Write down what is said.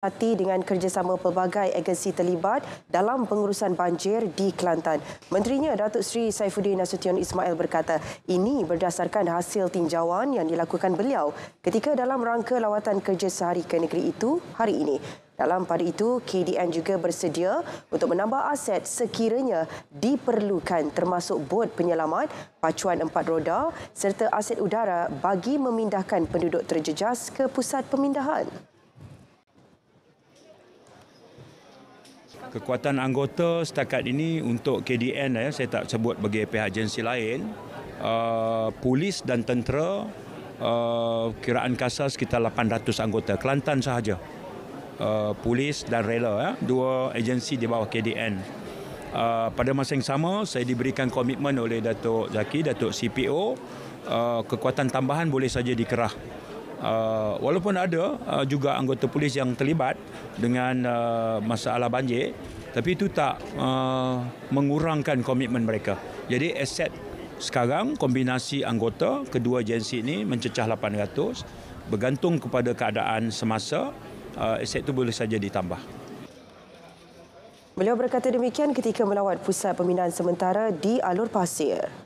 hati dengan kerjasama pelbagai agensi terlibat dalam pengurusan banjir di Kelantan. Menterinya Datuk Seri Saifuddin Nasution Ismail berkata, ini berdasarkan hasil tinjauan yang dilakukan beliau ketika dalam rangka lawatan kerja sehari ke negeri itu hari ini. Dalam pada itu, KDN juga bersedia untuk menambah aset sekiranya diperlukan termasuk bot penyelamat, pacuan empat roda serta aset udara bagi memindahkan penduduk terjejas ke pusat pemindahan. kekuatan anggota setakat ini untuk KDN lah ya saya tak sebut bagi pihak agensi lain uh, polis dan tentera uh, kiraan kasar sekitar 800 anggota Kelantan sahaja uh, polis dan rela ya dua agensi di bawah KDN uh, pada masa yang sama saya diberikan komitmen oleh Datuk Zaki Datuk CPO uh, kekuatan tambahan boleh saja dikerah Uh, walaupun ada uh, juga anggota polis yang terlibat dengan uh, masalah banjir tapi itu tak mengurangkan komitmen mereka. Jadi aset sekarang kombinasi anggota kedua agensi ini mencecah 800 bergantung kepada keadaan semasa uh, aset itu boleh saja ditambah. Beliau berkata demikian ketika melawat pusat pembinaan sementara di Alor pasir.